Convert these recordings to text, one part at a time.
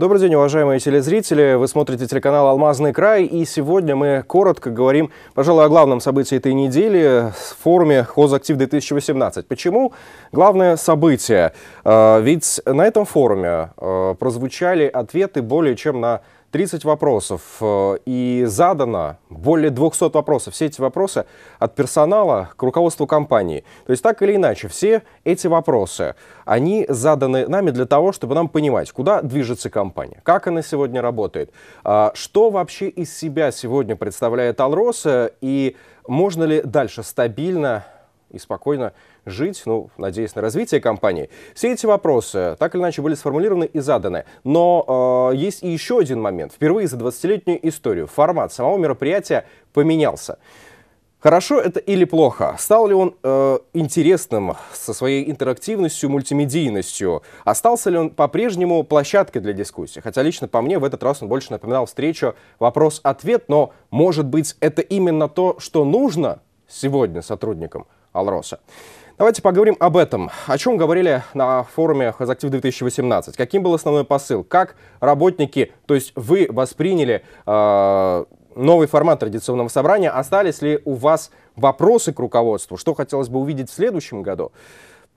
Добрый день, уважаемые телезрители. Вы смотрите телеканал «Алмазный край», и сегодня мы коротко говорим, пожалуй, о главном событии этой недели – форуме «Хозактив-2018». Почему главное событие? А, ведь на этом форуме а, прозвучали ответы более чем на 30 вопросов, э, и задано более 200 вопросов. Все эти вопросы от персонала к руководству компании. То есть так или иначе, все эти вопросы, они заданы нами для того, чтобы нам понимать, куда движется компания, как она сегодня работает, а, что вообще из себя сегодня представляет Алроса, и можно ли дальше стабильно и спокойно жить, ну, надеясь на развитие компании. Все эти вопросы так или иначе были сформулированы и заданы. Но э, есть и еще один момент. Впервые за 20-летнюю историю формат самого мероприятия поменялся. Хорошо это или плохо? Стал ли он э, интересным со своей интерактивностью, мультимедийностью? Остался ли он по-прежнему площадкой для дискуссии? Хотя лично по мне в этот раз он больше напоминал встречу вопрос-ответ, но, может быть, это именно то, что нужно сегодня сотрудникам Алроса. Давайте поговорим об этом. О чем говорили на форуме «Хозактив 2018». Каким был основной посыл? Как работники, то есть вы восприняли э, новый формат традиционного собрания? Остались ли у вас вопросы к руководству? Что хотелось бы увидеть в следующем году?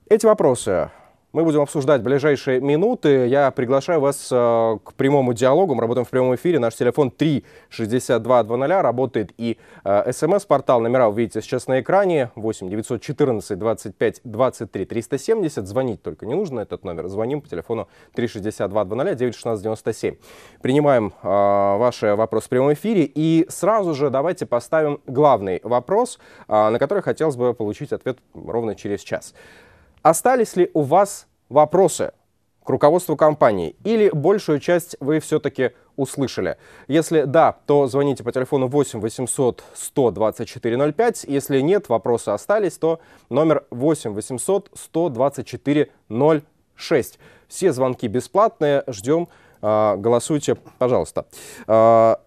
Эти вопросы мы будем обсуждать ближайшие минуты. Я приглашаю вас э, к прямому диалогу. Мы работаем в прямом эфире. Наш телефон 36220. Работает и э, смс-портал. Номера вы видите сейчас на экране. 8 914 25 23 370. Звонить только не нужно этот номер. Звоним по телефону 36220 916 97. Принимаем э, ваши вопросы в прямом эфире. И сразу же давайте поставим главный вопрос, э, на который хотелось бы получить ответ ровно через час. Остались ли у вас вопросы к руководству компании или большую часть вы все-таки услышали? Если да, то звоните по телефону 8 800 124 05. Если нет, вопросы остались, то номер 8 800 124 06. Все звонки бесплатные, ждем, а, голосуйте, пожалуйста. А,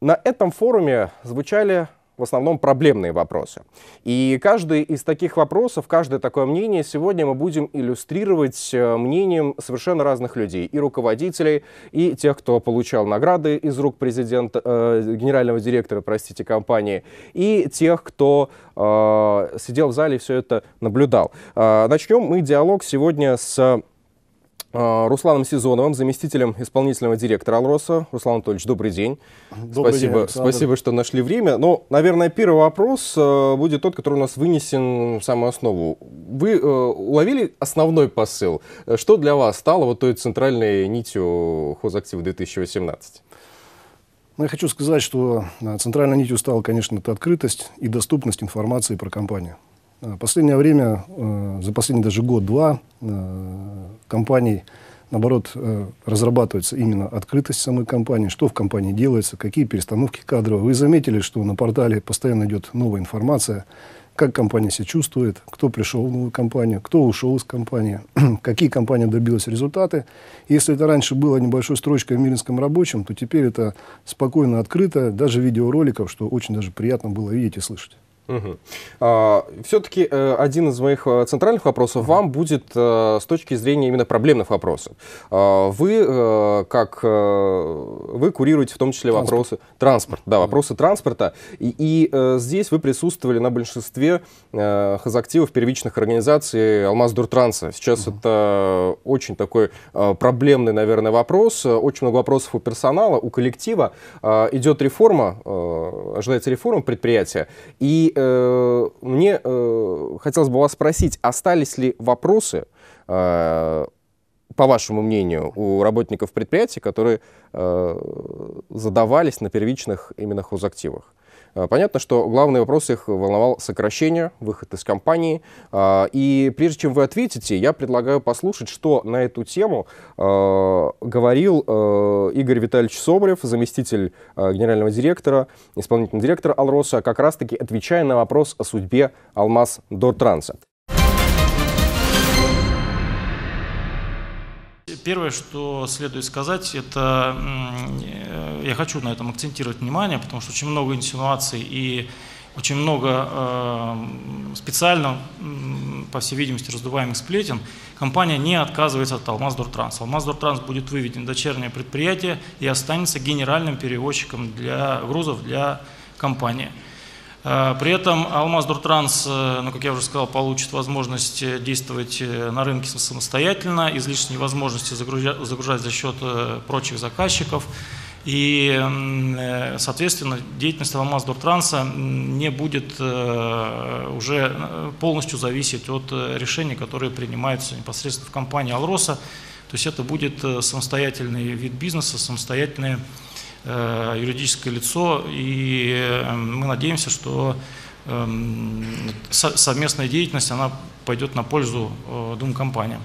на этом форуме звучали в основном проблемные вопросы. И каждый из таких вопросов, каждое такое мнение сегодня мы будем иллюстрировать э, мнением совершенно разных людей, и руководителей, и тех, кто получал награды из рук президента, э, генерального директора, простите, компании, и тех, кто э, сидел в зале и все это наблюдал. Э, начнем мы диалог сегодня с а, Русланом Сезоновым, заместителем исполнительного директора «Алроса». Руслан Анатольевич, добрый день. Добрый спасибо, день, спасибо, что нашли время. Но, ну, наверное, первый вопрос э, будет тот, который у нас вынесен в самую основу. Вы э, уловили основной посыл? Что для вас стало вот той центральной нитью хозактива 2018? Ну, я хочу сказать, что э, центральной нитью стала, конечно, эта открытость и доступность информации про компанию. Э, последнее время, э, за последний даже год-два, э, компаний, наоборот, разрабатывается именно открытость самой компании, что в компании делается, какие перестановки кадровые. Вы заметили, что на портале постоянно идет новая информация, как компания себя чувствует, кто пришел в новую компанию, кто ушел из компании, какие компании добились результаты. Если это раньше было небольшой строчкой в Миринском рабочем, то теперь это спокойно открыто, даже видеороликов, что очень даже приятно было видеть и слышать. Угу. А, все-таки э, один из моих э, центральных вопросов вам будет э, с точки зрения именно проблемных вопросов. А, вы как вы курируете в том числе транспорт. вопросы транспорт, да, вопросы транспорта, и, и здесь вы присутствовали на большинстве хозактивов первичных организаций Алмаздуртранса. Сейчас угу. это очень такой проблемный, наверное, вопрос. Очень много вопросов у персонала, у коллектива идет реформа, ожидается реформа предприятия и э, мне э, хотелось бы вас спросить, остались ли вопросы, э, по вашему мнению, у работников предприятий, которые э, задавались на первичных именно хозактивах? Э, понятно, что главный вопрос их волновал сокращение, выход из компании. Э, и прежде чем вы ответите, я предлагаю послушать, что на эту тему э, говорил Игорь Витальевич Соболев, заместитель генерального директора, исполнительного директора Алроса, как раз-таки отвечая на вопрос о судьбе Алмаз Дортранса. первое, что следует сказать, это я хочу на этом акцентировать внимание, потому что очень много инсинуаций и очень много э, специально, по всей видимости, раздуваемых сплетен. Компания не отказывается от Алмаздортранс. Алмаздортранс будет выведен дочернее предприятие и останется генеральным перевозчиком для грузов для компании. Э, при этом Алмаз Дуртранс, э, ну, как я уже сказал, получит возможность э, действовать на рынке самостоятельно, излишние возможности загружать, загружать за счет прочих заказчиков. И, соответственно, деятельность Алмаз Дуртранса не будет уже полностью зависеть от решений, которые принимаются непосредственно в компании Алроса. То есть это будет самостоятельный вид бизнеса, самостоятельная Э, юридическое лицо, и эм, мы надеемся, что эм, совместная деятельность она пойдет на пользу э, двум компаниям.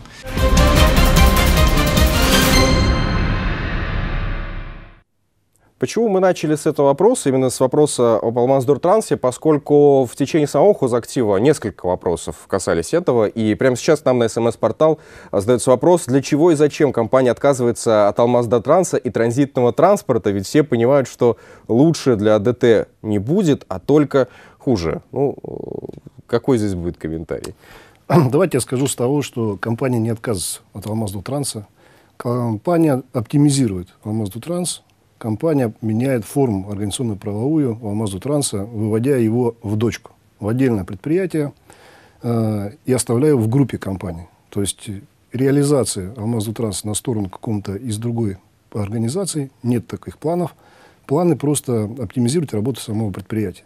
Почему мы начали с этого вопроса, именно с вопроса об Алмаздортрансе, поскольку в течение самого хозактива несколько вопросов касались этого, и прямо сейчас нам на СМС-портал задается вопрос, для чего и зачем компания отказывается от Алмаздортранса и транзитного транспорта, ведь все понимают, что лучше для ДТ не будет, а только хуже. Ну, какой здесь будет комментарий? Давайте я скажу с того, что компания не отказывается от Алмаздортранса. Компания оптимизирует Алмаздортранс, компания меняет форму организационно-правовую у Алмазу Транса, выводя его в дочку, в отдельное предприятие э, и оставляя в группе компаний. То есть реализации Алмазу Транса на сторону какого то из другой организации нет таких планов. Планы просто оптимизировать работу самого предприятия.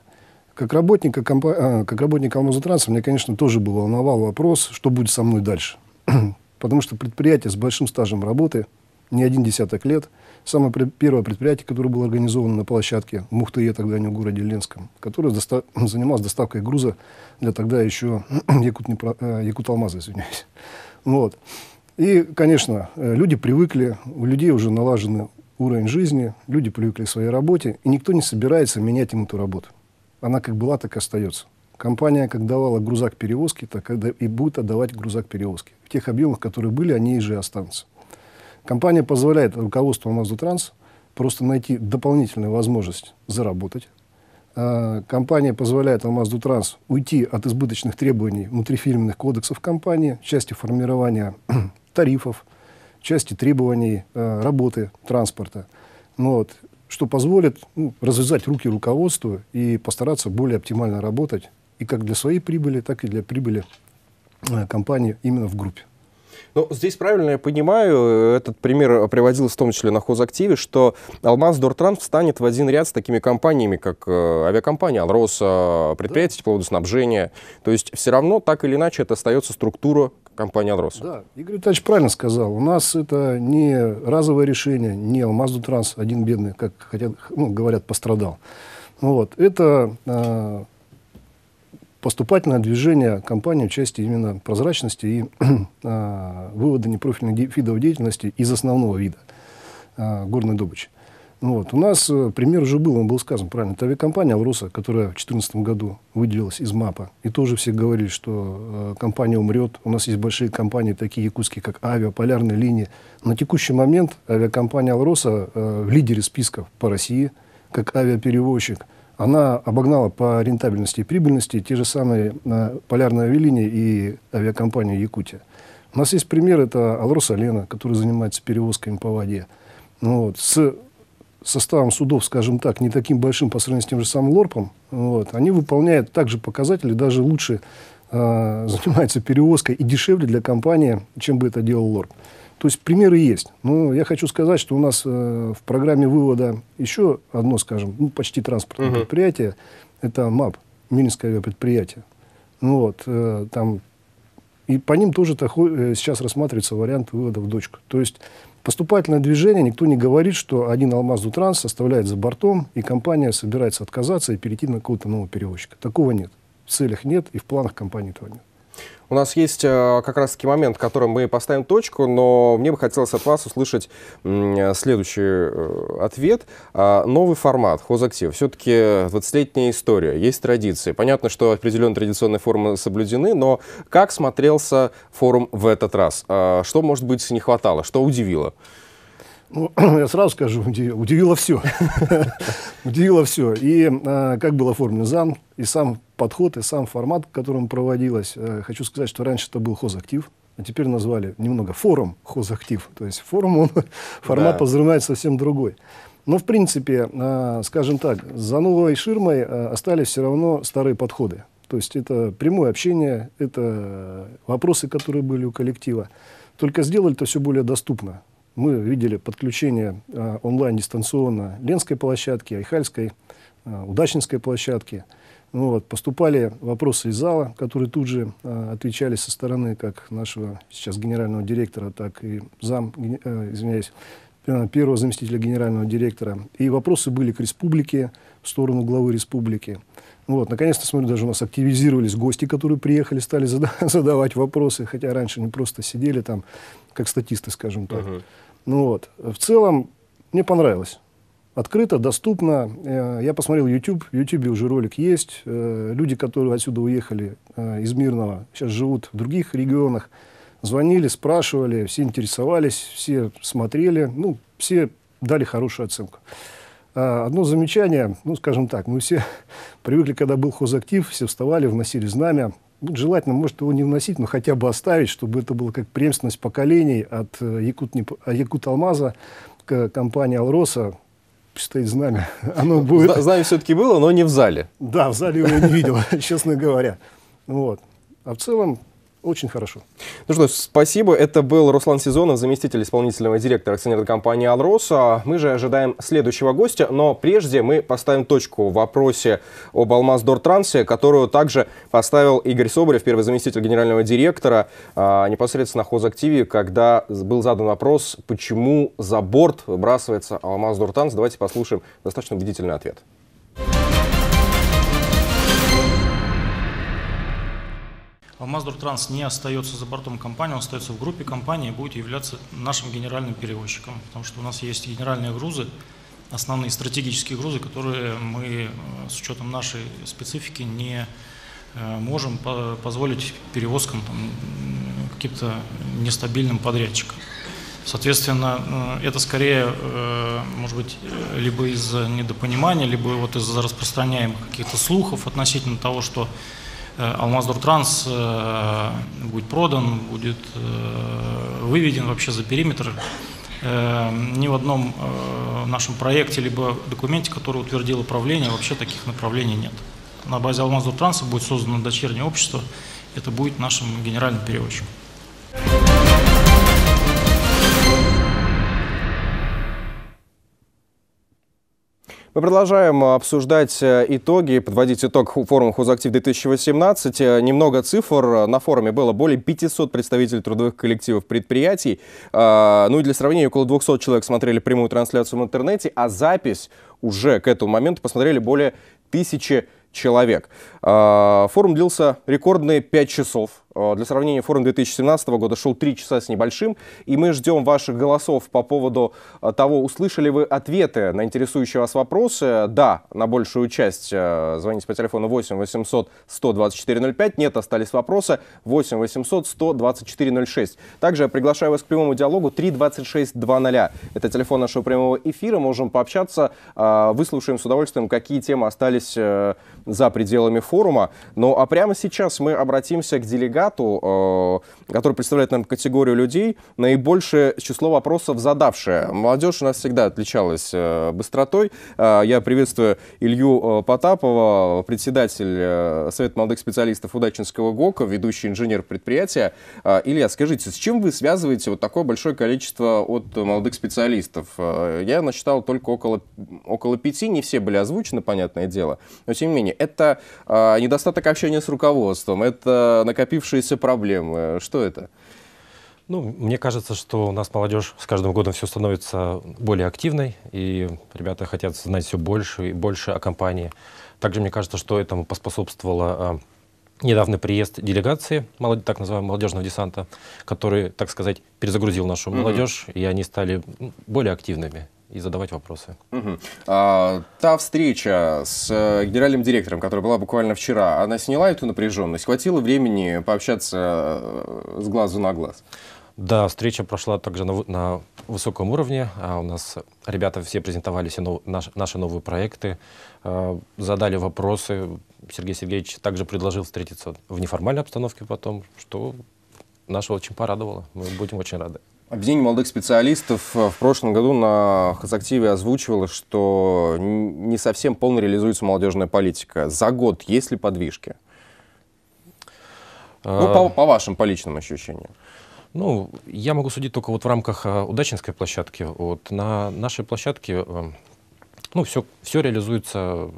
Как работник, компа... а, как работник Алмазу Транса мне, конечно, тоже был волновал вопрос, что будет со мной дальше. Потому что предприятие с большим стажем работы, не один десяток лет – Самое первое предприятие, которое было организовано на площадке в Мухтые, тогда не в городе Ленском, которое доста занималось доставкой груза для тогда еще Якут, э, Якут Алмаза, извиняюсь. Вот. И, конечно, э, люди привыкли, у людей уже налажен уровень жизни, люди привыкли к своей работе, и никто не собирается менять им эту работу. Она как была, так и остается. Компания как давала грузак перевозки, так и будет отдавать грузак перевозки. В тех объемах, которые были, они и же останутся. Компания позволяет руководству Mazda просто найти дополнительную возможность заработать. Э, компания позволяет Алмазду Транс уйти от избыточных требований внутрифирменных кодексов компании, части формирования тарифов, части требований э, работы транспорта. Ну, вот, что позволит ну, развязать руки руководству и постараться более оптимально работать и как для своей прибыли, так и для прибыли э, компании именно в группе. Ну, здесь правильно я понимаю, э, этот пример приводился в том числе на хозактиве, что Алмаз Дортранс встанет в один ряд с такими компаниями, как э, авиакомпания Алроса, э, предприятие да. тепловодоснабжения. То есть все равно так или иначе это остается структура компании Алроса. Да, Игорь Витальевич правильно сказал. У нас это не разовое решение, не Алмаз Дортранс один бедный, как хотят, ну, говорят, пострадал. Ну вот. Это э, поступательное движение компании в части именно прозрачности и э, вывода непрофильных видов деятельности из основного вида э, горной добычи. Ну вот. У нас э, пример уже был, он был сказан правильно. Это авиакомпания «Алроса», которая в 2014 году выделилась из МАПа. И тоже все говорили, что э, компания умрет. У нас есть большие компании, такие якутские, как «Авиа», «Полярные линии». На текущий момент авиакомпания «Алроса» э, в лидере списков по России, как авиаперевозчик – она обогнала по рентабельности и прибыльности те же самые э, полярные авиалинии и авиакомпанию «Якутия». У нас есть пример, это «Алроса Лена», который занимается перевозками по воде. Ну вот, с составом судов, скажем так, не таким большим по сравнению с тем же самым «Лорпом», вот, они выполняют также показатели, даже лучше э, занимаются перевозкой и дешевле для компании, чем бы это делал «Лорп». То есть примеры есть. Но я хочу сказать, что у нас э, в программе вывода еще одно, скажем, ну, почти транспортное угу. предприятие. Это МАП, Минское авиапредприятие. Ну вот, э, там, и по ним тоже такой, э, сейчас рассматривается вариант вывода в дочку. То есть поступательное движение, никто не говорит, что один алмаз Дутранс оставляет за бортом, и компания собирается отказаться и перейти на какого-то нового перевозчика. Такого нет. В целях нет, и в планах компании этого нет. У нас есть э, как раз-таки момент, в котором мы поставим точку, но мне бы хотелось от вас услышать э, следующий э, ответ. А, новый формат хозактив. Все-таки 20-летняя история, есть традиции. Понятно, что определенные традиционные формы соблюдены, но как смотрелся форум в этот раз? А, что, может быть, не хватало? Что удивило? Ну, я сразу скажу, удивило все. удивило все. И а, как был оформлен зам, и сам подход, и сам формат, которым проводилось. Э, хочу сказать, что раньше это был хозактив, а теперь назвали немного форум хозактив. То есть форум, формат да. совсем другой. Но, в принципе, а, скажем так, за новой ширмой э, остались все равно старые подходы. То есть это прямое общение, это вопросы, которые были у коллектива. Только сделали это все более доступно. Мы видели подключение а, онлайн дистанционно Ленской площадки, Айхальской, а, Удачинской площадки. Ну вот, поступали вопросы из зала, которые тут же а, отвечали со стороны как нашего сейчас генерального директора, так и зам, э, извиняюсь, э, первого заместителя генерального директора. И вопросы были к республике, в сторону главы республики. Ну вот, наконец-то, смотрю, даже у нас активизировались гости, которые приехали, стали задавать вопросы, хотя раньше они просто сидели там, как статисты, скажем так. Uh-huh. Ну вот. В целом, мне понравилось. Открыто, доступно. Э, я посмотрел YouTube. В YouTube уже ролик есть. Э, люди, которые отсюда уехали э, из Мирного, сейчас живут в других регионах, звонили, спрашивали, все интересовались, все смотрели. Ну, все дали хорошую оценку. Одно замечание, ну, скажем так, мы все привыкли, когда был хозактив, все вставали, вносили знамя, ну, желательно, может, его не вносить, но хотя бы оставить, чтобы это было как преемственность поколений от э, Якут, а, Якут Алмаза к компании Алроса, стоит знамя. Оно будет... Знамя все-таки было, но не в зале. Да, в зале его не видел, честно говоря. Вот. А в целом, очень хорошо. Ну что спасибо. Это был Руслан Сезонов, заместитель исполнительного директора акционерной компании «Алроса». Мы же ожидаем следующего гостя, но прежде мы поставим точку в вопросе об «Алмаз-Дортрансе», которую также поставил Игорь Соболев, первый заместитель генерального директора, а, непосредственно на хозактиве, когда был задан вопрос, почему за борт выбрасывается «Алмаз-Дортранс». Давайте послушаем достаточно убедительный ответ. Маздуртранс не остается за бортом компании, он остается в группе компании и будет являться нашим генеральным перевозчиком, потому что у нас есть генеральные грузы, основные стратегические грузы, которые мы э, с учетом нашей специфики не э, можем позволить перевозкам э, каким-то нестабильным подрядчикам. Соответственно, это скорее, может быть, либо из недопонимания, либо вот из-за распространяемых каких-то слухов относительно того, что Э, Алмаздуртранс э, будет продан, будет э, выведен вообще за периметр. Ни в одном нашем проекте либо документе, который утвердило правление, вообще таких направлений нет. На базе Алмаздуртранса будет создано дочернее общество, это будет нашим генеральным перевозчиком. Мы продолжаем э, обсуждать э, итоги, подводить итог форума «Хозактив-2018». Э, немного цифр. На форуме было более 500 представителей трудовых коллективов предприятий. Ну и для сравнения, около 200 человек смотрели прямую трансляцию в интернете, а запись уже к этому моменту посмотрели более тысячи человек. Форум длился рекордные 5 часов Э, для сравнения, форум 2017 года шел три часа с небольшим, и мы ждем ваших голосов по поводу э, того, услышали вы ответы на интересующие вас вопросы. Да, на большую часть э, звоните по телефону 8 800 124 05. Нет, остались вопросы 8 800 124 06. Также я приглашаю вас к прямому диалогу 32620. Это телефон нашего прямого эфира. Можем пообщаться, выслушаем с удовольствием, какие темы остались за пределами форума. Ну а прямо сейчас мы обратимся к делегатам охвату, э, который представляет, наверное, категорию людей, наибольшее число вопросов задавшее. Молодежь у нас всегда отличалась э, быстротой. Э, я приветствую Илью Потапова, председатель Совета молодых специалистов Удачинского ГОКа, ведущий инженер предприятия. Илья, скажите, с чем вы связываете вот такое большое количество от молодых специалистов? Я насчитал только около, около пяти, не все были озвучены, понятное дело. Но тем не менее, это недостаток общения с руководством, это накопившие сложившиеся проблемы. Что это? Ну, мне кажется, что у нас молодежь с каждым годом все становится более активной, и ребята хотят знать все больше и больше о компании. Также мне кажется, что этому поспособствовало а, недавний приезд делегации так называемого молодежного десанта, который, так сказать, перезагрузил нашу молодежь, mm-hmm. и они стали более активными и задавать вопросы. Угу. А, та встреча с э, генеральным директором, которая была буквально вчера, она сняла эту напряженность? Хватило времени пообщаться э, с глазу на глаз? Да, встреча прошла также на, на высоком уровне. А у нас ребята все презентовали все нов, наш, наши новые проекты, э, задали вопросы. Сергей Сергеевич также предложил встретиться в неформальной обстановке потом, что нашего очень порадовало. Мы будем очень рады. Объединение молодых специалистов э, в прошлом году на Хозактиве озвучивало, что не совсем полно реализуется молодежная политика. За год есть ли подвижки? А... Ну, по, по вашим, по личным ощущениям. Ну, я могу судить только вот в рамках э, удачинской площадки. Вот на нашей площадке, э, ну, все, все реализуется,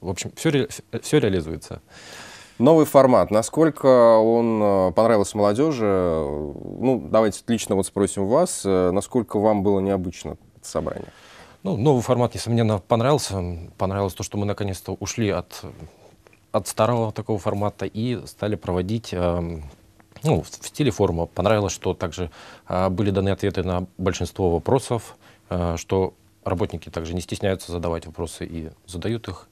в общем, все, все реализуется. Новый формат. Насколько он э, понравился молодежи? Ну, давайте лично вот спросим вас, э, насколько вам было необычно это собрание? Ну, новый формат, несомненно, понравился. Понравилось то, что мы наконец-то ушли от, от старого такого формата и стали проводить э, ну, в, в стиле форума. Понравилось, что также э, были даны ответы на большинство вопросов, э, что работники также не стесняются задавать вопросы и задают их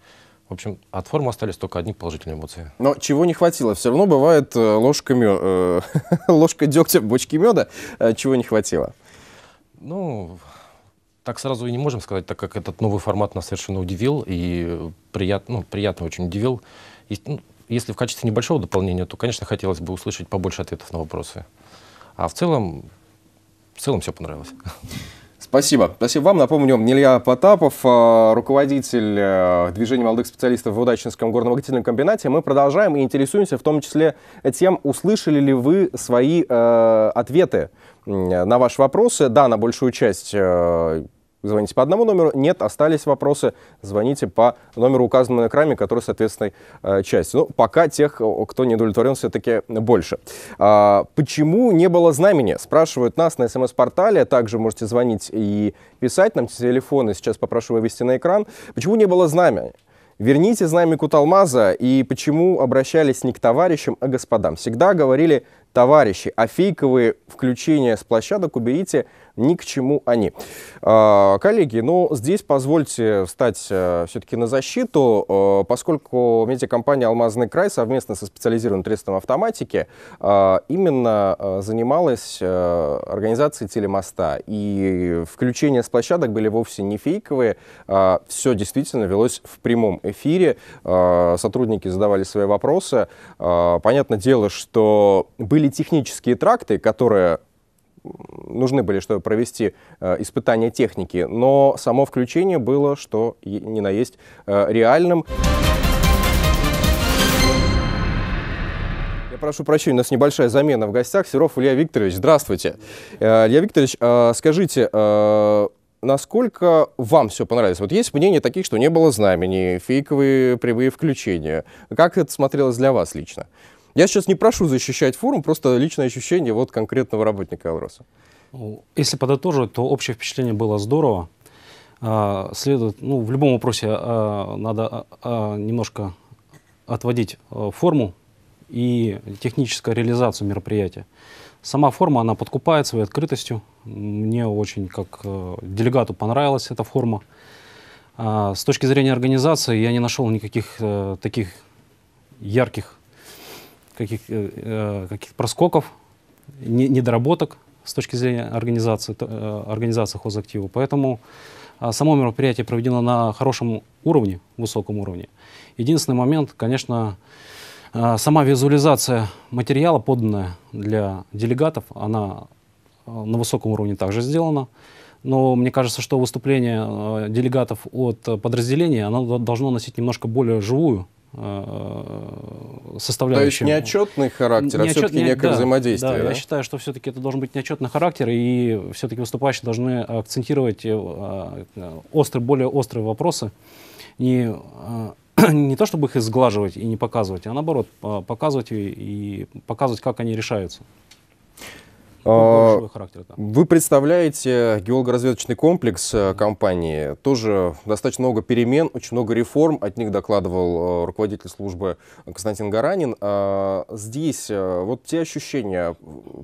общем, от формы остались только одни положительные эмоции. Но чего не хватило? Все равно бывает ложка, мё... Э, э ложка дегтя в бочке меда. Э, чего не хватило? Ну, так сразу и не можем сказать, так как этот новый формат нас совершенно удивил и прият, ну, приятно очень удивил. И, ну, если в качестве небольшого дополнения, то, конечно, хотелось бы услышать побольше ответов на вопросы. А в целом, в целом все понравилось. Спасибо. Спасибо вам. Напомню, Илья Потапов, э, руководитель э, движения молодых специалистов в Удачинском горно-магазинном комбинате. Мы продолжаем и интересуемся в том числе тем, услышали ли вы свои э, ответы на ваши вопросы. Да, на большую часть э, звоните по одному номеру, нет, остались вопросы, звоните по номеру, указанному на экране, который соответственной э, части. Ну, пока тех, кто не удовлетворен, все-таки больше. А, почему не было знамени? Спрашивают нас на смс-портале, также можете звонить и писать нам телефоны, сейчас попрошу вывести на экран. Почему не было знамени? Верните знамя Куталмаза и почему обращались не к товарищам, а к господам. Всегда говорили товарищи, а фейковые включения с площадок уберите – ни к чему они. А, коллеги, ну здесь позвольте встать э, все-таки на защиту, э, поскольку медиакомпания «Алмазный край» совместно со специализированным трестом автоматики э, именно занималась организацией телемоста. И включение с площадок были вовсе не фейковые, а все действительно велось в прямом эфире, сотрудники задавали свои вопросы. Понятное дело, что были технические тракты, которые нужны были, чтобы провести э, испытания техники, но само включение было, что не на есть, э, реальным. Я прошу прощения, у нас небольшая замена в гостях. Серов Илья Викторович, здравствуйте. Э, Илья Викторович, э, скажите, насколько вам все понравилось? Вот есть мнение таких, что не было знамени, фейковые прямые включения. Как это смотрелось для вас лично? Я сейчас не прошу защищать форум, просто личное ощущение вот конкретного работника Алроса. Ну, если подытожить, то общее впечатление было здорово. А, следует, ну, в любом вопросе а, надо а, немножко отводить э, форму и техническую реализацию мероприятия. Сама форма, она подкупает своей открытостью. Мне очень, как э, делегату, понравилась эта форма. С точки зрения организации я не нашел никаких э, таких ярких каких, э, э, каких проскоков, недоработок с точки зрения организации, э, организации хозактива. Поэтому э, само мероприятие проведено на хорошем уровне, высоком уровне. Единственный момент, конечно, э, сама визуализация материала, поданная для делегатов, она э, на высоком уровне также сделана. Но мне кажется, что выступление э, делегатов от подразделения оно должно носить немножко более живую Э, составляющим. То есть неотчетный характер, а неотчет, а все-таки не, некое да, взаимодействие. Да, да, я считаю, что все-таки это должен быть неотчетный характер, и все-таки выступающие должны акцентировать э, э, острые, более острые вопросы. И не то чтобы их изглаживать и не показывать, а наоборот, показывать и, и показывать, как они решаются. Какого характера там? Вы представляете Геологоразведочный комплекс э, компании. Тоже достаточно много перемен, очень много реформ. От них докладывал э, руководитель службы Константин Гаранин. А, здесь э, вот те ощущения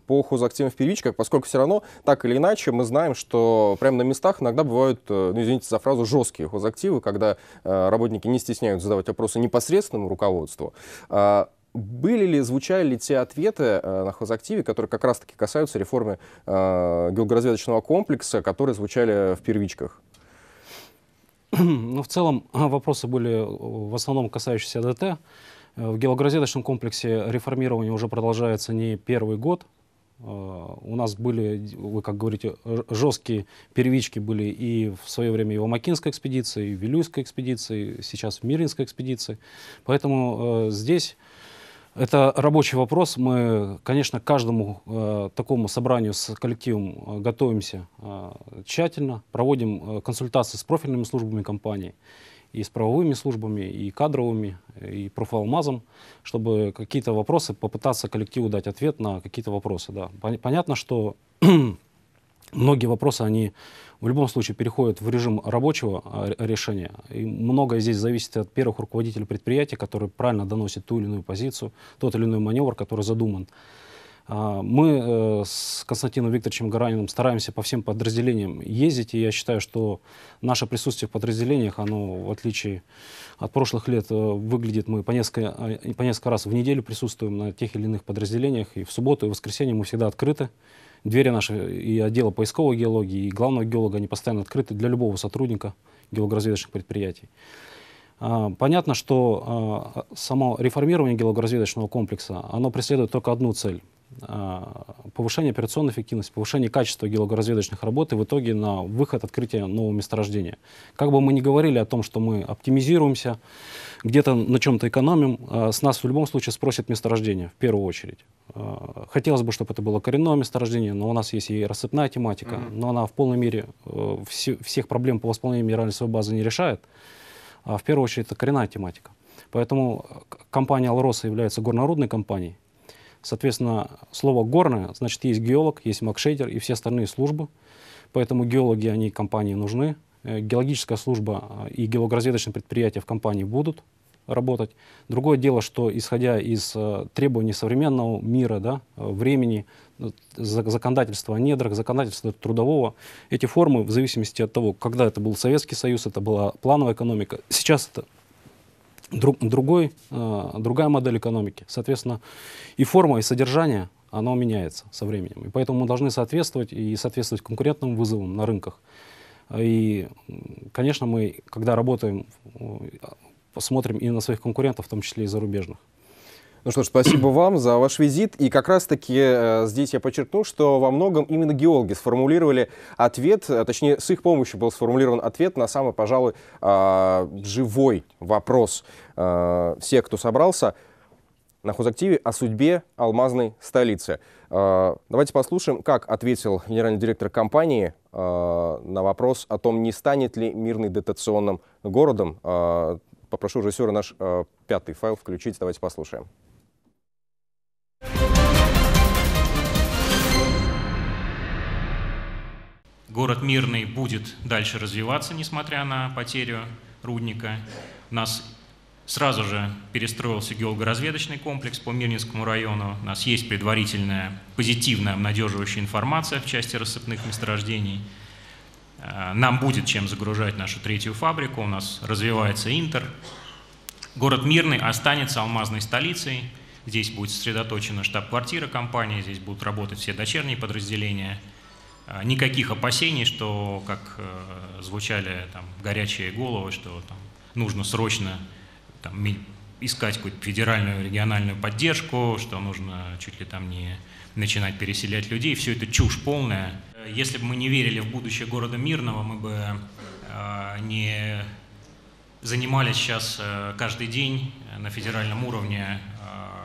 по хозактивным первичках, поскольку все равно так или иначе мы знаем, что прямо на местах иногда бывают, ну, извините за фразу, жесткие хозактивы, когда работники не стесняются задавать вопросы непосредственному руководству. А, были ли, звучали ли те ответы э, на хозактиве, которые как раз-таки касаются реформы э, геологоразведочного комплекса, которые звучали в первичках? Ну, в целом а, вопросы были э, в основном касающиеся ДТ. В геологоразведочном комплексе реформирование уже продолжается не первый год. У нас были, вы как говорите, жесткие первички были и в свое время и в Амакинской экспедиции, и в Вилюйской экспедиции, сейчас в Миринской экспедиции. Поэтому здесь это рабочий вопрос. Мы, конечно, к каждому э, такому собранию с коллективом э, готовимся э, тщательно, проводим э, консультации с профильными службами компании и с правовыми службами, и кадровыми, и профалмазом, чтобы какие-то вопросы, попытаться коллективу дать ответ на какие-то вопросы. Да. Понятно, что многие вопросы, они в любом случае переходят в режим рабочего а, решения. И многое здесь зависит от первых руководителей предприятия, которые правильно доносят ту или иную позицию, тот или иной маневр, который задуман. А, мы э, с Константином Викторовичем Гараниным стараемся по всем подразделениям ездить, и я считаю, что наше присутствие в подразделениях, оно, в отличие от прошлых лет, э, выглядит, мы по несколько, а, по несколько раз в неделю присутствуем на тех или иных подразделениях, и в субботу, и в воскресенье мы всегда открыты. Двери наши и отдела поисковой геологии, и главного геолога, они постоянно открыты для любого сотрудника геологоразведочных предприятий. А, понятно, что а, само реформирование геологоразведочного комплекса, оно преследует только одну цель а, повышение операционной эффективности, повышение качества геологоразведочных работ и в итоге на выход открытия нового месторождения. Как бы мы ни говорили о том, что мы оптимизируемся, где-то на чем-то экономим, а с нас в любом случае спросят месторождение в первую очередь. А, хотелось бы, чтобы это было коренное месторождение, но у нас есть и рассыпная тематика, mm-hmm. но она в полной мере э, всех проблем по восполнению минеральной своей базы не решает. А в первую очередь это коренная тематика. Поэтому э, компания «Алроса» является горнорудной компанией. Соответственно, слово «горное» значит есть геолог, есть макшейдер и все остальные службы. Поэтому геологи, они компании нужны. Э, геологическая служба э, и геологоразведочные предприятия в компании будут работать. Другое дело, что исходя из э, требований современного мира, да, времени, законодательства о недрах, законодательства трудового, эти формы, в зависимости от того, когда это был Советский Союз, это была плановая экономика, сейчас это друг, другой, другая модель экономики. Соответственно, и форма, и содержание, оно меняется со временем. И поэтому мы должны соответствовать и соответствовать конкурентным вызовам на рынках. И, конечно, мы, когда работаем, посмотрим и на своих конкурентов, в том числе и зарубежных. Ну что ж, спасибо вам за ваш визит. И как раз-таки э, здесь я подчеркну, что во многом именно геологи сформулировали ответ, э, точнее, с их помощью был сформулирован ответ на самый, пожалуй, а, живой вопрос э, всех, кто собрался – на хозактиве о судьбе алмазной столицы. А, давайте послушаем, как ответил генеральный директор компании а, на вопрос о том, не станет ли мирный дотационным городом. А, попрошу режиссера наш пятый файл включить. Давайте послушаем. Город Мирный будет дальше развиваться, несмотря на потерю рудника. У нас Сразу же перестроился геологоразведочный комплекс по Мирнинскому району. У нас есть предварительная позитивная обнадеживающая информация в части рассыпных месторождений. Э, нам будет чем загружать нашу третью фабрику. У нас развивается Интер. Город Мирный останется алмазной столицей. Здесь будет сосредоточена штаб-квартира компании, здесь будут работать все дочерние подразделения. Э, никаких опасений, что, как э, звучали там, горячие головы, что там, нужно срочно там, искать какую-то федеральную, региональную поддержку, что нужно чуть ли там не начинать переселять людей. Все это чушь полная. Если бы мы не верили в будущее города Мирного, мы бы э, не занимались сейчас э, каждый день на федеральном уровне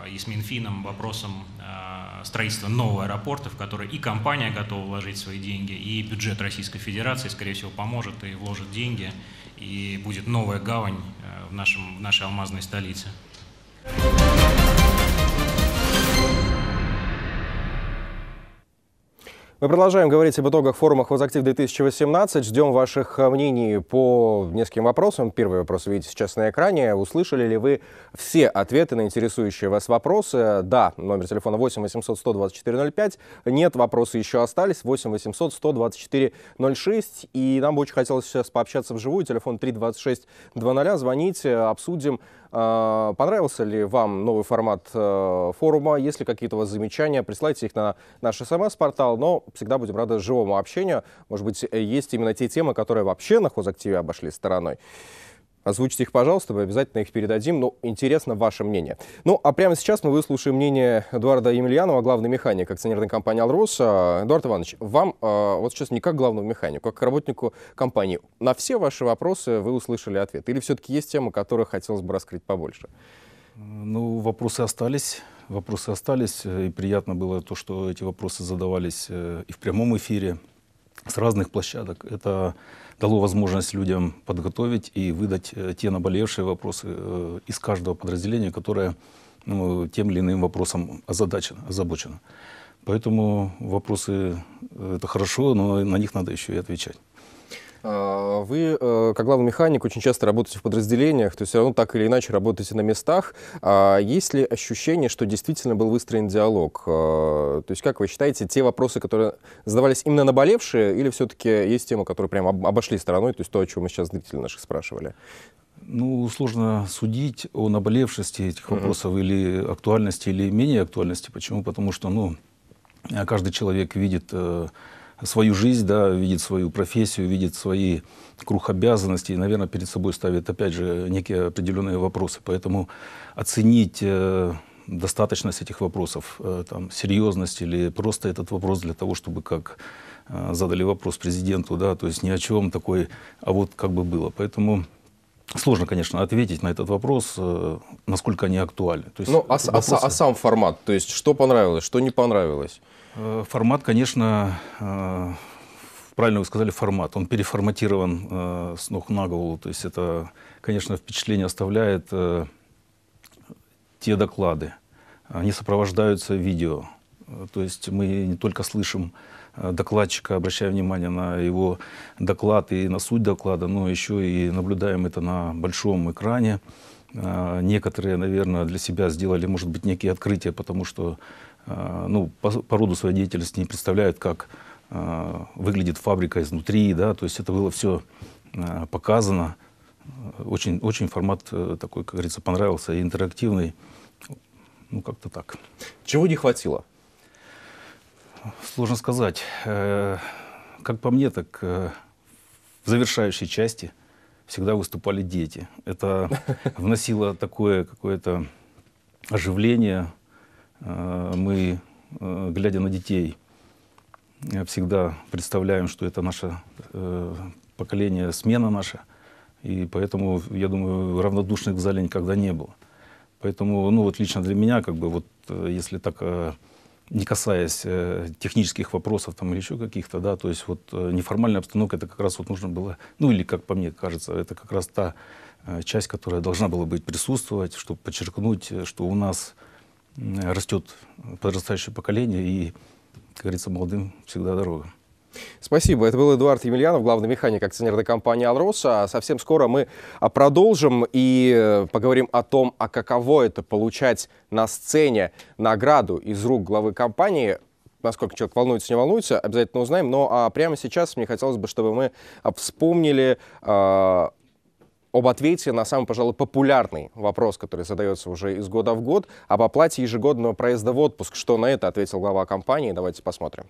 э, и с Минфином вопросом а, строительства нового аэропорта, в который и компания готова вложить свои деньги, и бюджет Российской Федерации, скорее всего, поможет и вложит деньги и будет новая гавань э, в, нашем, в нашей алмазной столице. Thank you. Мы продолжаем говорить об итогах форума «Хозактив-2018». Ждем ваших э, мнений по нескольким вопросам. Первый вопрос видите сейчас на экране. Услышали ли вы все ответы на интересующие вас вопросы? Да, номер телефона 8 800 124 05. Нет, вопросы еще остались. 8 800 124 06. И нам бы очень хотелось сейчас пообщаться вживую. Телефон 326 00. Звоните, обсудим, э, понравился ли вам новый формат э, форума. Если какие-то у вас замечания, присылайте их на наш смс-портал. Но всегда будем рады живому общению. Может быть, э, есть именно те темы, которые вообще на хозактиве обошли стороной. Озвучите их, пожалуйста, мы обязательно их передадим. Но ну, интересно ваше мнение. Ну, а прямо сейчас мы выслушаем мнение Эдуарда Емельянова, главный механик акционерной компании «Алрос». Э, Эдуард Иванович, вам э, вот сейчас не как главному механику, а как работнику компании. На все ваши вопросы вы услышали ответ? Или все-таки есть темы, которые хотелось бы раскрыть побольше? Ну, вопросы остались. Вопросы остались. Э, и приятно было то, что эти вопросы задавались э, и в прямом эфире, с разных площадок. Это дало возможность людям подготовить и выдать э, те наболевшие вопросы из каждого подразделения, которое ну, тем или иным вопросом озадачено, озабочено. Поэтому вопросы — это хорошо, но на них надо еще и отвечать. А, вы, э, как главный механик, очень часто работаете в подразделениях, то есть все равно так или иначе работаете на местах. А есть ли ощущение, что действительно был выстроен диалог? А, то есть как вы считаете, те вопросы, которые задавались именно наболевшие, или все-таки есть темы, которые прям обошли стороной, то есть то, о чем мы сейчас зрители наших спрашивали? Ну, сложно судить о наболевшести этих вопросов mm-hmm. или актуальности, или менее актуальности. Почему? Потому что, ну, каждый человек видит э, свою жизнь, да, видит свою профессию, видит свои круг обязанностей, и, наверное, перед собой ставит, опять же, некие определенные вопросы. Поэтому оценить э, достаточность этих вопросов, э, там, серьезность или просто этот вопрос для того, чтобы как э, задали вопрос президенту, да, то есть ни о чем такой, а вот как бы было. Поэтому Сложно, конечно, ответить на этот вопрос, насколько они актуальны. То есть ну, а, а, а вопросы... а, а сам формат, то есть что понравилось, что не понравилось? Э, формат, конечно, э, правильно вы сказали, формат. Он переформатирован э, с ног на голову. То есть это, конечно, впечатление оставляет те доклады. Они сопровождаются видео. То есть мы не только слышим докладчика, обращая внимание на его доклад и на суть доклада, но еще и наблюдаем это на большом экране. Некоторые, наверное, для себя сделали, может быть, некие открытия, потому что а, ну, по, по роду своей деятельности не представляют, как а, выглядит фабрика изнутри, да, то есть это было все а, показано. Очень, очень формат э, такой, как говорится, понравился, и интерактивный. Ну, как-то так. Чего не хватило? Сложно сказать. Э, как по мне, так э, в завершающей части всегда выступали дети. Это вносило такое какое-то оживление, Э, мы, э, глядя на детей, э, всегда представляем, что это наше поколение, смена наша. И поэтому, я думаю, равнодушных в зале никогда не было. Поэтому, ну вот лично для меня, как бы вот, если так не касаясь технических вопросов там, или еще каких-то, да, то есть вот неформальная обстановка, это как раз вот нужно было, ну или, как по мне кажется, это как раз та часть, которая должна была быть присутствовать, чтобы подчеркнуть, что у нас растет подрастающее поколение, и, как говорится, молодым всегда дорога. Спасибо. Это был Эдуард Емельянов, главный механик акционерной компании «Алроса». А совсем скоро мы продолжим и э, поговорим о том, а каково это получать на сцене награду из рук главы компании. Насколько человек волнуется, не волнуется, обязательно узнаем. Но ну, а прямо сейчас мне хотелось бы, чтобы мы а, вспомнили а, об ответе на самый, пожалуй, популярный вопрос, который задается уже из года в год, об оплате ежегодного проезда в отпуск. Что на это ответил глава компании? Давайте посмотрим.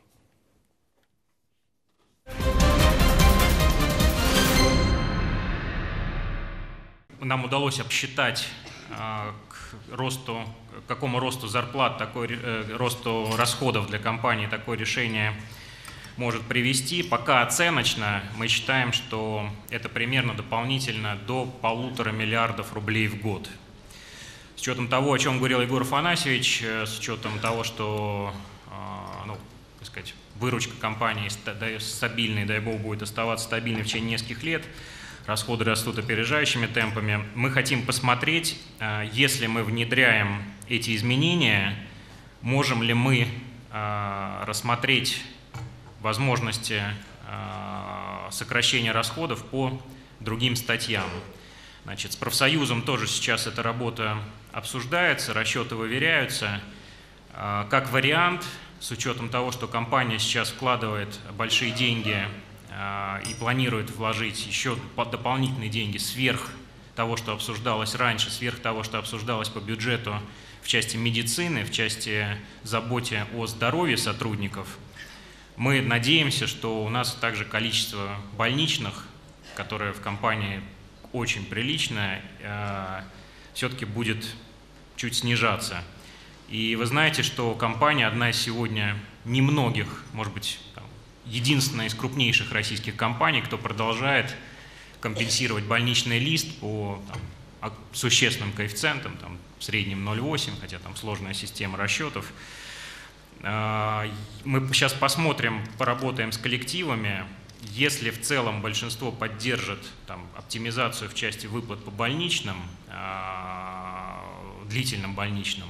Нам удалось обсчитать а, к росту, к какому росту зарплат, такой, э, росту расходов для компании такое решение – может привести. Пока оценочно мы считаем, что это примерно дополнительно до полутора миллиардов рублей в год. С учетом того, о чем говорил Егор Афанасьевич, э, с учетом того, что а, ну, так сказать, выручка компании стабильной, дай бог, будет оставаться стабильной в течение нескольких лет, расходы растут опережающими темпами. Мы хотим посмотреть, э, если мы внедряем эти изменения, можем ли мы э, рассмотреть возможности э, сокращения расходов по другим статьям. Значит, с профсоюзом тоже сейчас эта работа обсуждается, расчеты выверяются. Э, как вариант, с учетом того, что компания сейчас вкладывает большие деньги э, и планирует вложить еще дополнительные деньги сверх того, что обсуждалось раньше, сверх того, что обсуждалось по бюджету в части медицины, в части заботе о здоровье сотрудников – мы надеемся, что у нас также количество больничных, которое в компании очень приличное, э, все-таки будет чуть снижаться. И вы знаете, что компания одна из сегодня немногих, может быть, единственная из крупнейших российских компаний, кто продолжает компенсировать больничный лист по там, существенным коэффициентам, там, в 0,8, хотя там сложная система расчетов. Э, мы сейчас посмотрим, поработаем с коллективами. Если в целом большинство поддержит там, оптимизацию в части выплат по больничным, э, длительным больничным,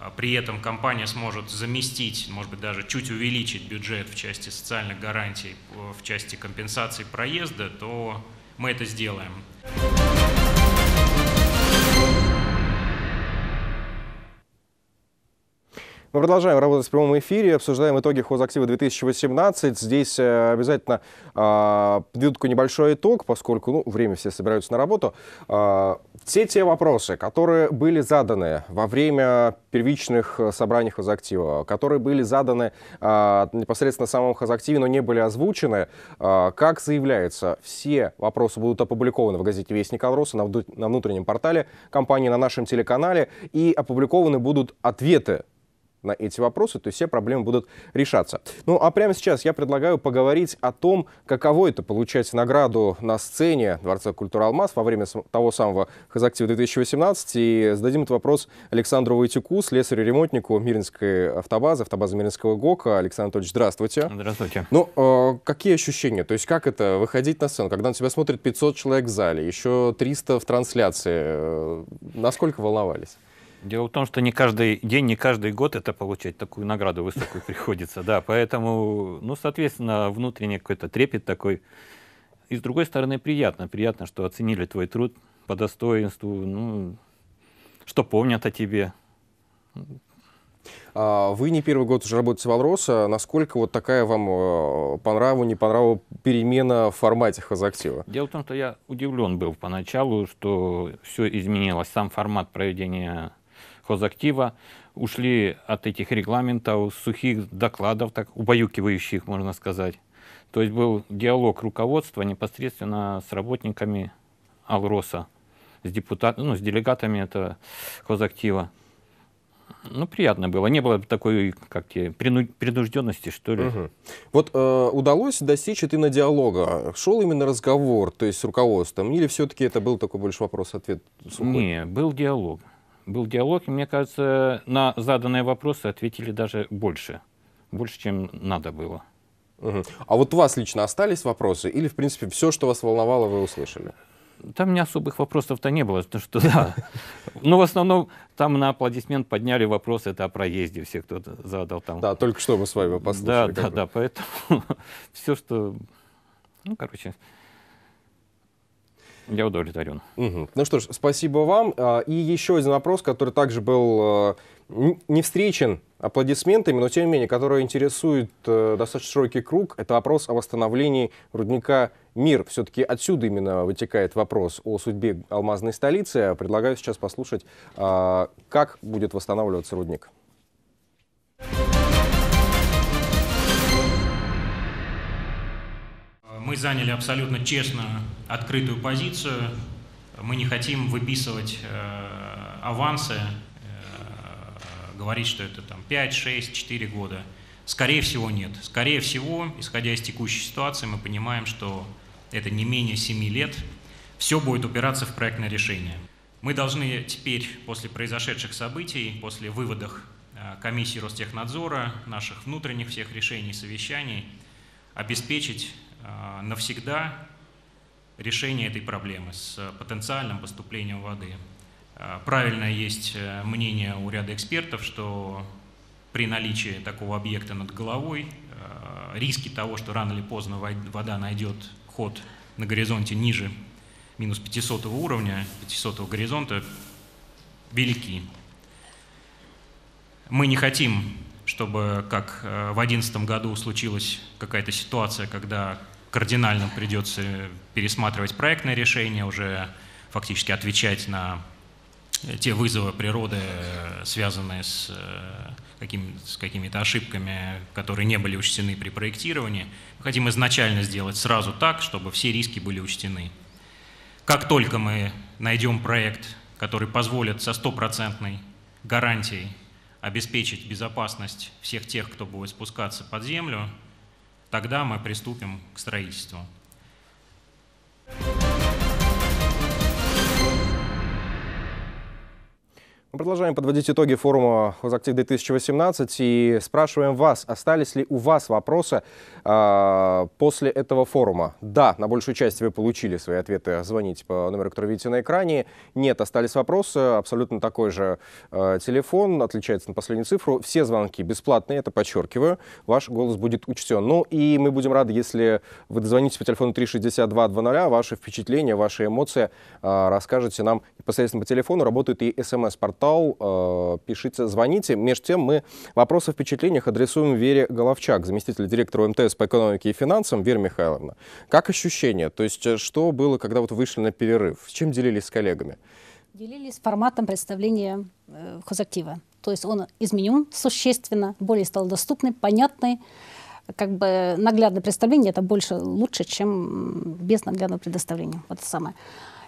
э, при этом компания сможет заместить, может быть, даже чуть увеличить бюджет в части социальных гарантий, в части компенсации проезда, то мы это сделаем. Мы продолжаем работать в прямом эфире, обсуждаем итоги хозактива 2018. Здесь э, обязательно э, а, веду небольшой итог, поскольку ну, время все собираются на работу. Э, все те вопросы, которые были заданы во время первичных э, собраний хозактива, которые были заданы э, непосредственно самому самом хозактиве, но не были озвучены, э, как заявляется, все вопросы будут опубликованы в газете «Вестник Алроса» на, на внутреннем портале компании, на нашем телеканале, и опубликованы будут ответы на эти вопросы, то есть все проблемы будут решаться. Ну а прямо сейчас я предлагаю поговорить о том, каково это получать награду на сцене Дворца культуры «Алмаз» во время того самого «Хазактива 2018». И зададим этот вопрос Александру Войтюку, слесарю-ремонтнику Мирнинской автобазы, автобазы Мирнинского ГОКа. Александр Анатольевич, здравствуйте. Здравствуйте. Ну, э, какие ощущения? То есть как это выходить на сцену, когда на тебя смотрит 500 человек в зале, еще 300 в трансляции? Э, насколько волновались? Дело в том, что не каждый день, не каждый год это получать такую награду высокую приходится, да, поэтому, ну, соответственно, внутренний какой-то трепет такой. И с другой стороны, приятно, приятно, что оценили твой труд по достоинству, ну, что помнят о тебе. А вы не первый год уже работаете в «Алроса». Насколько вот такая вам э, по нраву, не по нраву перемена в формате хозактива? Дело в том, что я удивлен был поначалу, что все изменилось. Сам формат проведения хозактива ушли от этих регламентов, сухих докладов, так убаюкивающих, можно сказать. То есть был диалог руководства непосредственно с работниками Алроса, с депутатами, ну, с делегатами это хозактива. Ну, приятно было. Не было такой, как тебе, принужденности, что ли. Угу. Вот э, удалось достичь ты на диалога. Шел именно разговор, то есть с руководством, или все-таки это был такой больше вопрос-ответ? Не, был диалог был диалог, и мне кажется, на заданные вопросы ответили даже больше, больше, чем надо было. Угу. А вот у вас лично остались вопросы или, в принципе, все, что вас волновало, вы услышали? Там не особых вопросов-то не было, потому что да. Но ну, в основном там на аплодисмент подняли вопрос, это о проезде все кто-то задал там. Да, только что мы с вами послушали. Да, да, бы. да, поэтому все, что... Ну, короче, я удовлетворен. Угу. Ну что ж, спасибо вам. А, и еще один вопрос, который также был а, не встречен аплодисментами, но тем не менее, который интересует э, достаточно широкий круг, это вопрос о восстановлении рудника «Мир». Все-таки отсюда именно вытекает вопрос о судьбе алмазной столицы. Предлагаю сейчас послушать, а, как будет восстанавливаться рудник. Мы заняли абсолютно честно открытую позицию. Мы не хотим выписывать э, авансы, э, говорить, что это там 5, 6, 4 года. Скорее всего, нет. Скорее всего, исходя из текущей ситуации, мы понимаем, что это не менее 7 лет. Все будет упираться в проектное решение. Мы должны теперь, после произошедших событий, после выводов э, комиссии Ростехнадзора, наших внутренних всех решений, совещаний, обеспечить а, навсегда решение этой проблемы с потенциальным поступлением воды. А, правильное есть э, мнение у ряда экспертов, что при наличии такого объекта над головой а, риски того, что рано или поздно вода найдет ход на горизонте ниже минус 500 уровня, 500 горизонта, велики. Мы не хотим, чтобы, как э, в 2011 году случилась какая-то ситуация, когда кардинально придется пересматривать проектное решение, уже фактически отвечать на э, те вызовы природы, э, связанные с, э, каким, с какими-то ошибками, которые не были учтены при проектировании. Мы хотим изначально сделать сразу так, чтобы все риски были учтены. Как только мы найдем проект, который позволит со стопроцентной гарантией обеспечить безопасность всех тех, кто будет спускаться под землю, Тогда мы приступим к строительству. Thank you Мы продолжаем подводить итоги форума «Хозактив 2018» и спрашиваем вас, остались ли у вас вопросы э, после этого форума? Да, на большую часть вы получили свои ответы, звоните по номеру, который видите на экране. Нет, остались вопросы, абсолютно такой же э, телефон, отличается на последнюю цифру. Все звонки бесплатные, это подчеркиваю, ваш голос будет учтен. Ну и мы будем рады, если вы дозвоните по телефону 362-00, ваши впечатления, ваши эмоции э, расскажете нам непосредственно по телефону, работают и смс-порталы портал. Э, пишите, звоните. Между тем мы вопросы о впечатлениях адресуем Вере Головчак, заместитель директора МТС по экономике и финансам. Вера Михайловна, как ощущение? То есть э, что было, когда вот вышли на перерыв? С чем делились с коллегами? Делились форматом представления э, хозактива. То есть он изменен существенно, более стал доступный, понятный как бы наглядное представление это больше лучше, чем без наглядного предоставления. Вот самое.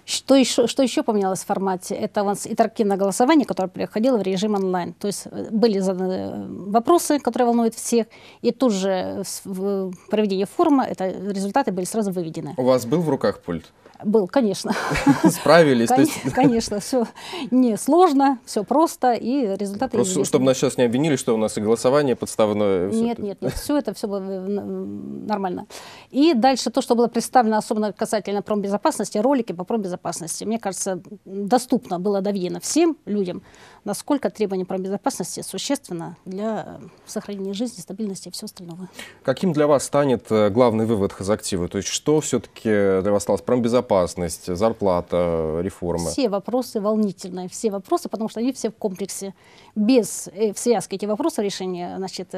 Что еще, что еще поменялось в формате? Это у нас интерактивное голосование, которое переходило в режим онлайн. То есть э, были заданы э, вопросы, которые волнуют всех, и тут же в э, проведении форума это результаты были сразу выведены. У вас был в руках пульт? Был, конечно. Справились? Кон- есть... Конечно, все не сложно, все просто, и результаты Просто, чтобы нас сейчас не обвинили, что у нас и голосование подставное. Нет, это... нет, нет, все это все было э, нормально. И дальше то, что было представлено, особенно касательно промбезопасности, ролики по промбезопасности, мне кажется, доступно было доведено всем людям, насколько требования про безопасности существенно для э, сохранения жизни, стабильности и всего остального. Каким для вас станет э, главный вывод из актива? То есть что все-таки для вас осталось? Промбезопасность, зарплата, э, реформы? Все вопросы волнительные, все вопросы, потому что они все в комплексе. Без в связке эти вопросы решения, значит,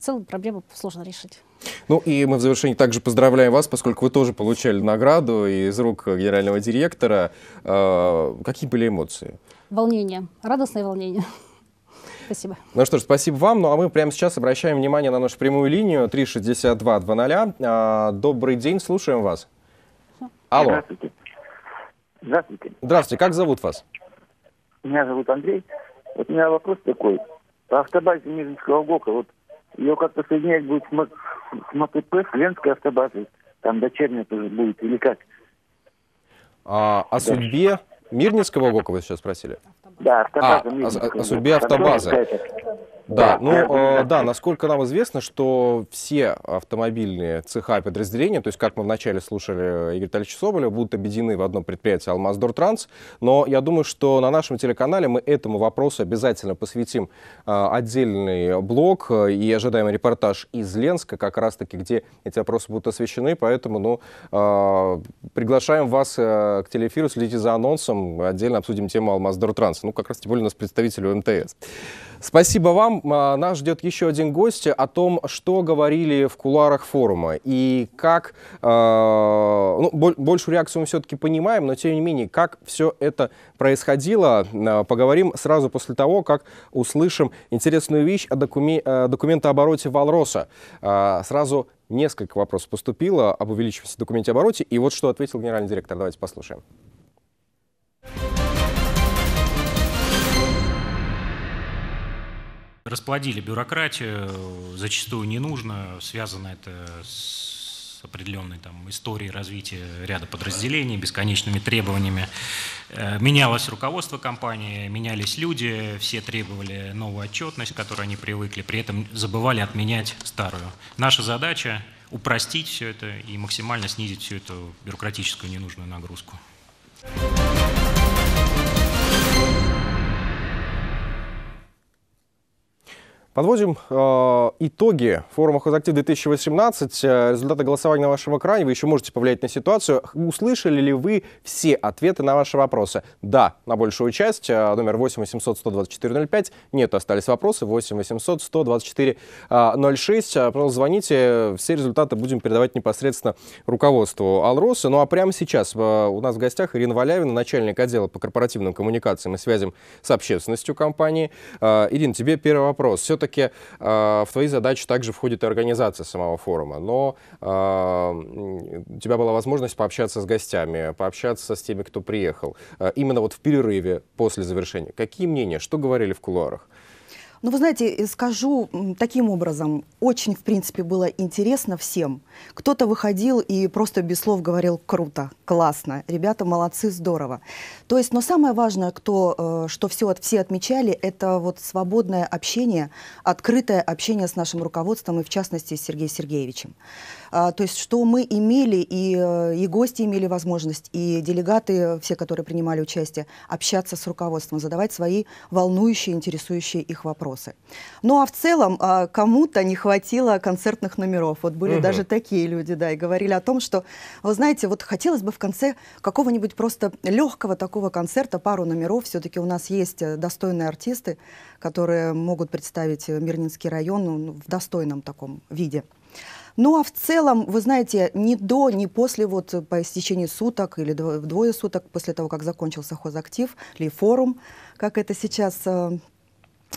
целую проблему сложно решить. Ну и мы в завершении также поздравляем вас, поскольку вы тоже получали награду из рук генерального директора. Какие были эмоции? Волнение, радостное волнение. Спасибо. Ну что ж, спасибо вам. Ну а мы прямо сейчас обращаем внимание на нашу прямую линию 362-00. А, добрый день, слушаем вас. Алло. Здравствуйте. Здравствуйте. Здравствуйте, как зовут вас? Меня зовут Андрей. Вот у меня вопрос такой. По автобазе Нижнего Гока, вот ее как-то соединять будет с МТП, с Ленской автобазой. Там дочерняя тоже будет, или как? А, о да. судьбе Мирницкого Бокова сейчас спросили? Да, автобаза. А, а о, о судьбе автобазы. Да, да. ну э, да, насколько нам известно, что все автомобильные цеха и подразделения, то есть как мы вначале слушали э, Игоря Витальевича Соболева, будут объединены в одно предприятие «Алмаздортранс», но я думаю, что на нашем телеканале мы этому вопросу обязательно посвятим э, отдельный блок э, и ожидаем репортаж из Ленска, как раз-таки, где эти вопросы будут освещены, поэтому ну, э, приглашаем вас э, к телеэфиру, следите за анонсом, отдельно обсудим тему «Алмаздортранс». Ну, как раз тем более у нас представитель МТС. Спасибо вам. А, нас ждет еще один гость о том, что говорили в куларах форума и как, э, ну, большую реакцию мы все-таки понимаем, но тем не менее, как все это происходило, а, поговорим сразу после того, как услышим интересную вещь о докуме документообороте Валроса. Э, сразу несколько вопросов поступило об увеличившемся документе обороте, и вот что ответил генеральный директор. Давайте послушаем. Расплодили бюрократию, зачастую не нужно, связано это с определенной там, историей развития ряда подразделений, бесконечными требованиями. Э, менялось руководство компании, менялись люди, все требовали новую отчетность, к которой они привыкли, при этом забывали отменять старую. Наша задача упростить все это и максимально снизить всю эту бюрократическую ненужную нагрузку. Thank you Подводим э, итоги форума «Хозактив 2018». Э, результаты голосования на вашем экране. Вы еще можете повлиять на ситуацию. Услышали ли вы все ответы на ваши вопросы? Да, на большую часть. Э, номер 8 800 124 05. Нет, остались вопросы. 8 800 124 06. Пожалуйста, звоните. Все результаты будем передавать непосредственно руководству Алроса. Ну а прямо сейчас э, у нас в гостях Ирина Валявина, начальник отдела по корпоративным коммуникациям и связям с общественностью компании. Ирина, тебе первый вопрос. Все-таки все-таки э, в твои задачи также входит и организация самого форума, но э, у тебя была возможность пообщаться с гостями, пообщаться с теми, кто приехал, э, именно вот в перерыве после завершения. Какие мнения, что говорили в кулуарах? Ну, вы знаете, э, скажу таким образом, очень, в принципе, было интересно всем. Кто-то выходил и просто без слов говорил «круто», «классно», «ребята, молодцы, здорово». То есть, но самое важное, кто, э, что все, все отмечали, это вот свободное общение, открытое общение с нашим руководством и, в частности, с Сергеем Сергеевичем. А, то есть что мы имели, и, э, и гости имели возможность, и делегаты, все, которые принимали участие, общаться с руководством, задавать свои волнующие, интересующие их вопросы. Ну а в целом а, кому-то не хватило концертных номеров. Вот были угу. даже такие люди, да, и говорили о том, что, вы знаете, вот хотелось бы в конце какого-нибудь просто легкого такого концерта, пару номеров, все-таки у нас есть э, достойные артисты, которые могут представить э, Мирнинский район ну, в достойном таком виде. Ну а в целом, вы знаете, ни до, ни после, вот э, по истечении суток или двое суток после того, как закончился хозактив или форум, как это сейчас э,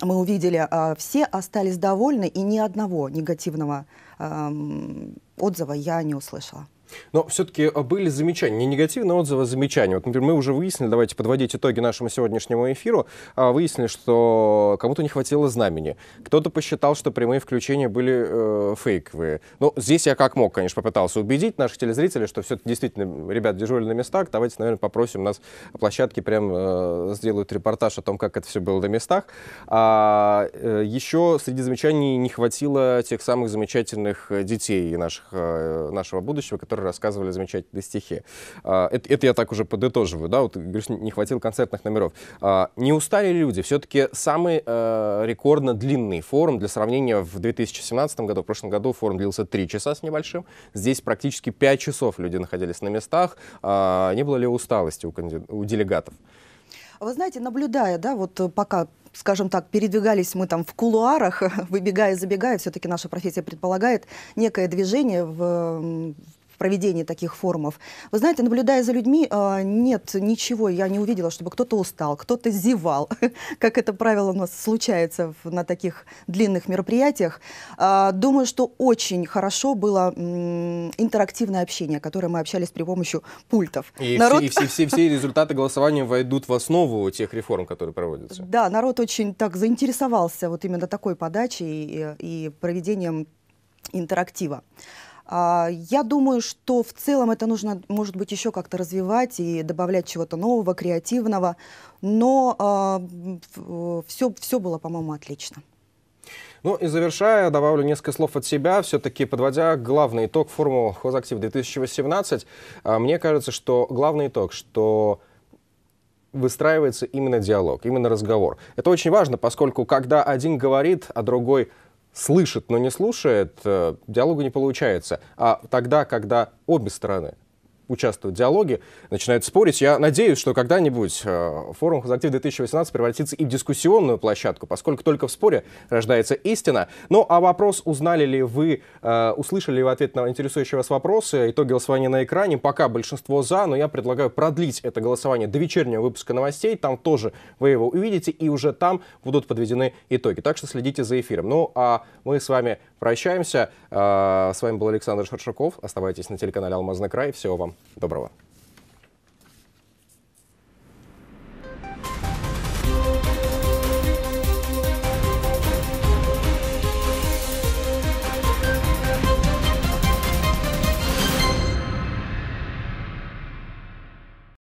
мы увидели, а, все остались довольны, и ни одного негативного эм, отзыва я не услышала. Но все-таки э, были замечания, не негативные отзывы, а замечания. Вот, например, мы уже выяснили, давайте подводить итоги нашему сегодняшнему эфиру, а, выяснили, что кому-то не хватило знамени, кто-то посчитал, что прямые включения были э, фейковые. Но ну, здесь я как мог, конечно, попытался убедить наших телезрителей, что все-таки действительно, ребят, дежурили на местах, давайте, наверное, попросим нас площадки прям э, сделают репортаж о том, как это все было на местах. А э, еще среди замечаний не хватило тех самых замечательных э, детей наших, э, нашего будущего, которые Шиллера рассказывали замечательные стихи. А, это, это я так уже подытоживаю, да, вот, говоришь, не хватило концертных номеров. А, не устали люди? Все-таки самый э, рекордно длинный форум, для сравнения, в 2017 году, в прошлом году форум длился 3 часа с небольшим, здесь практически 5 часов люди находились на местах. А, не было ли усталости у, у делегатов? Вы знаете, наблюдая, да, вот пока скажем так, передвигались мы там в кулуарах, выбегая и забегая, все-таки наша профессия предполагает некое движение в, в проведении таких форумов. Вы знаете, наблюдая за людьми, а, нет ничего, я не увидела, чтобы кто-то устал, кто-то зевал, как это правило у нас случается на таких длинных мероприятиях. А, думаю, что очень хорошо было интерактивное общение, которое мы общались при помощи пультов. И, народ... все, и все, все, все результаты голосования войдут в основу тех реформ, которые проводятся. Да, народ очень так заинтересовался вот именно такой подачей и, и проведением интерактива. А, я думаю, что в целом это нужно, может быть, еще как-то развивать и добавлять чего-то нового, креативного. Но а, все, все было, по-моему, отлично. Ну и завершая, добавлю несколько слов от себя, все-таки подводя главный итог форума «Хозактив 2018», а, мне кажется, что главный итог, что выстраивается именно диалог, именно разговор. Это очень важно, поскольку когда один говорит, а другой слышит, но не слушает, э, диалога не получается. А тогда, когда обе стороны участвуют в диалоге, начинают спорить. Я надеюсь, что когда-нибудь э, форум «Хозактив 2018» превратится и в дискуссионную площадку, поскольку только в споре рождается истина. Ну, а вопрос, узнали ли вы, э, услышали ли вы ответ на интересующие вас вопросы, итоги голосования на экране, пока большинство «за», но я предлагаю продлить это голосование до вечернего выпуска новостей, там тоже вы его увидите, и уже там будут подведены итоги. Так что следите за эфиром. Ну, а мы с вами прощаемся. А, с вами был Александр Шершаков. Оставайтесь на телеканале «Алмазный край». Всего вам доброго.